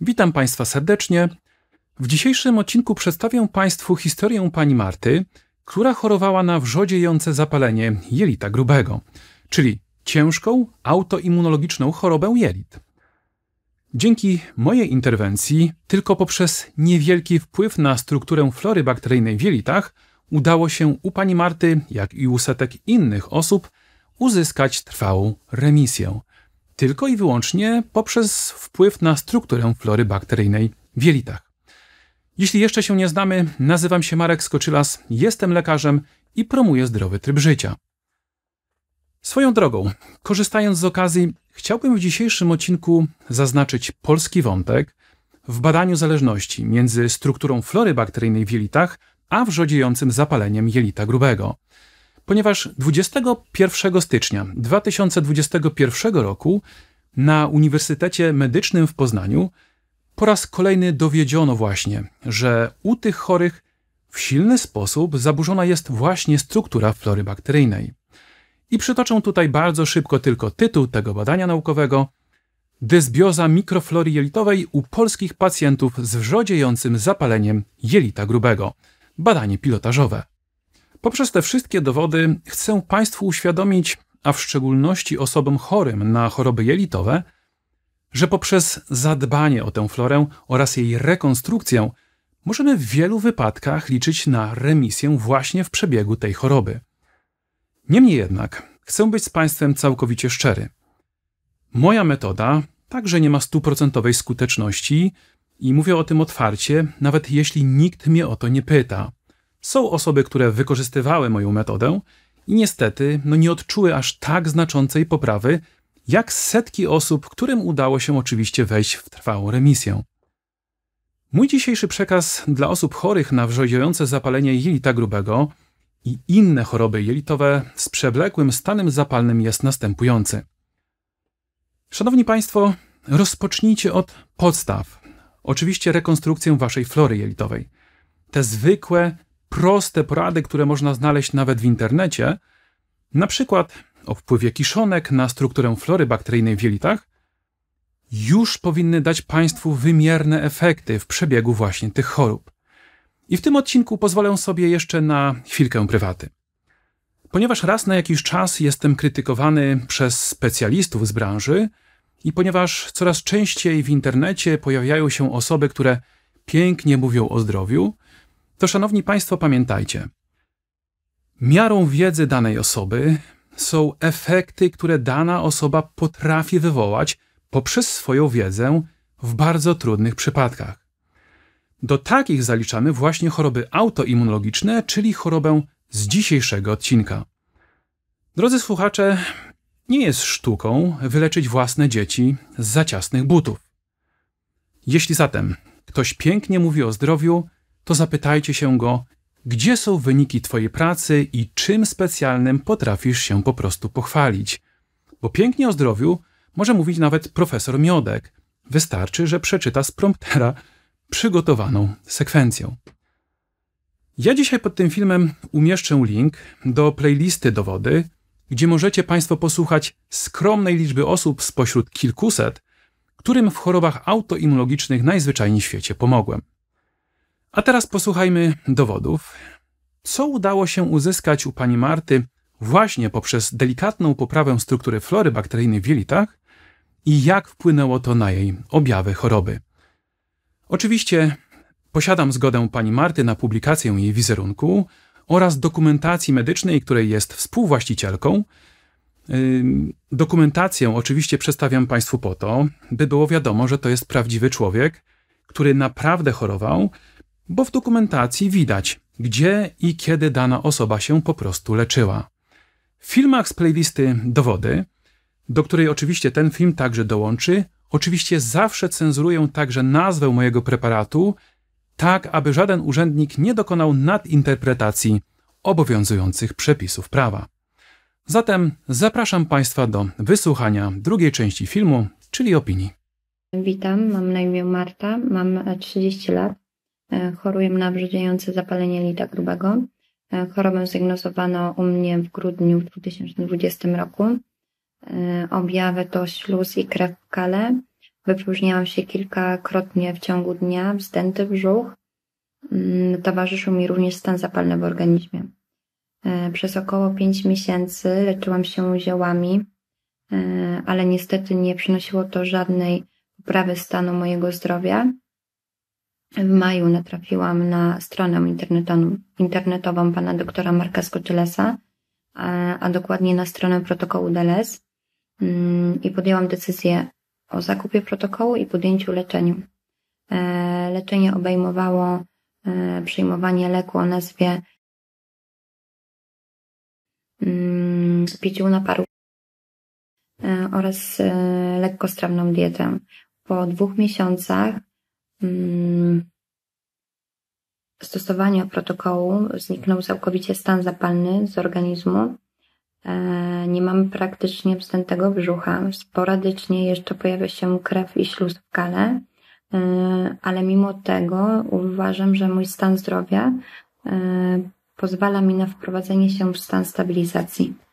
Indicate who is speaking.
Speaker 1: Witam Państwa serdecznie. W dzisiejszym odcinku przedstawię Państwu historię pani Marty, która chorowała na wrzodziejące zapalenie jelita grubego, czyli ciężką autoimmunologiczną chorobę jelit. Dzięki mojej interwencji, tylko poprzez niewielki wpływ na strukturę flory bakteryjnej w jelitach, udało się u pani Marty, jak i u setek innych osób, uzyskać trwałą remisję – tylko i wyłącznie poprzez wpływ na strukturę flory bakteryjnej w jelitach. Jeśli jeszcze się nie znamy, nazywam się Marek Skoczylas, jestem lekarzem i promuję zdrowy tryb życia. Swoją drogą, korzystając z okazji, chciałbym w dzisiejszym odcinku zaznaczyć polski wątek w badaniu zależności między strukturą flory bakteryjnej w jelitach a wrzodziejącym zapaleniem jelita grubego ponieważ 21 stycznia 2021 roku na Uniwersytecie Medycznym w Poznaniu po raz kolejny dowiedziono właśnie, że u tych chorych w silny sposób zaburzona jest właśnie struktura flory bakteryjnej. I przytoczę tutaj bardzo szybko tylko tytuł tego badania naukowego: Dysbioza mikroflory jelitowej u polskich pacjentów z wrzodziejącym zapaleniem jelita grubego. Badanie pilotażowe. Poprzez te wszystkie dowody chcę Państwu uświadomić, a w szczególności osobom chorym na choroby jelitowe, że poprzez zadbanie o tę florę oraz jej rekonstrukcję możemy w wielu wypadkach liczyć na remisję właśnie w przebiegu tej choroby. Niemniej jednak, chcę być z Państwem całkowicie szczery. Moja metoda także nie ma stuprocentowej skuteczności i mówię o tym otwarcie, nawet jeśli nikt mnie o to nie pyta. Są osoby, które wykorzystywały moją metodę i niestety no nie odczuły aż tak znaczącej poprawy, jak setki osób, którym udało się oczywiście wejść w trwałą remisję. Mój dzisiejszy przekaz dla osób chorych na wrzodziejące zapalenie jelita grubego i inne choroby jelitowe z przewlekłym stanem zapalnym jest następujący. Szanowni Państwo, rozpocznijcie od podstaw. Oczywiście rekonstrukcję waszej flory jelitowej. Te zwykłe, proste porady, które można znaleźć nawet w internecie, na przykład o wpływie kiszonek na strukturę flory bakteryjnej w jelitach, już powinny dać Państwu wymierne efekty w przebiegu właśnie tych chorób. I w tym odcinku pozwolę sobie jeszcze na chwilkę prywaty. Ponieważ raz na jakiś czas jestem krytykowany przez specjalistów z branży i ponieważ coraz częściej w internecie pojawiają się osoby, które pięknie mówią o zdrowiu, to szanowni Państwo pamiętajcie, miarą wiedzy danej osoby są efekty, które dana osoba potrafi wywołać poprzez swoją wiedzę w bardzo trudnych przypadkach. Do takich zaliczamy właśnie choroby autoimmunologiczne, czyli chorobę z dzisiejszego odcinka. Drodzy słuchacze, nie jest sztuką wyleczyć własne dzieci z zaciasnych butów. Jeśli zatem ktoś pięknie mówi o zdrowiu, to zapytajcie się go, gdzie są wyniki Twojej pracy i czym specjalnym potrafisz się po prostu pochwalić. Bo pięknie o zdrowiu może mówić nawet profesor Miodek. Wystarczy, że przeczyta z promptera przygotowaną sekwencję. Ja dzisiaj pod tym filmem umieszczę link do playlisty dowody, gdzie możecie Państwo posłuchać skromnej liczby osób spośród kilkuset, którym w chorobach autoimmunologicznych najzwyczajniej w świecie pomogłem. A teraz posłuchajmy dowodów. Co udało się uzyskać u pani Marty właśnie poprzez delikatną poprawę struktury flory bakteryjnej w jelitach i jak wpłynęło to na jej objawy choroby. Oczywiście posiadam zgodę pani Marty na publikację jej wizerunku oraz dokumentacji medycznej, której jest współwłaścicielką. Dokumentację oczywiście przedstawiam Państwu po to, by było wiadomo, że to jest prawdziwy człowiek, który naprawdę chorował bo w dokumentacji widać, gdzie i kiedy dana osoba się po prostu leczyła. W filmach z playlisty Dowody, do której oczywiście ten film także dołączy, oczywiście zawsze cenzuruję także nazwę mojego preparatu, tak aby żaden urzędnik nie dokonał nadinterpretacji obowiązujących przepisów prawa. Zatem zapraszam Państwa do wysłuchania drugiej części filmu, czyli opinii.
Speaker 2: Witam, mam na imię Marta, mam 30 lat. E, Choruję na brzodziejące zapalenie lida grubego. E, chorobę zdiagnozowano u mnie w grudniu 2020 roku. E, Objawy to śluz i krew w kale. Wypróżniałam się kilkakrotnie w ciągu dnia, wzdęty brzuch. Mm, towarzyszył mi również stan zapalny w organizmie. Przez około pięć miesięcy leczyłam się ziołami, ale niestety nie przynosiło to żadnej poprawy stanu mojego zdrowia w maju natrafiłam na stronę internetową, internetową pana doktora Marka Skoczelesa, a, a dokładnie na stronę protokołu DLS mm, i podjęłam decyzję o zakupie protokołu i podjęciu leczeniu. E, leczenie obejmowało e, przyjmowanie leku o nazwie mm, piciu naparu e, oraz lekkostrawną dietę. Po dwóch miesiącach Mm. stosowania protokołu zniknął całkowicie stan zapalny z organizmu. E, nie mamy praktycznie wstętego brzucha. Sporadycznie jeszcze pojawia się krew i śluz w kale, e, ale mimo tego uważam, że mój stan zdrowia e, pozwala mi na wprowadzenie się w stan stabilizacji.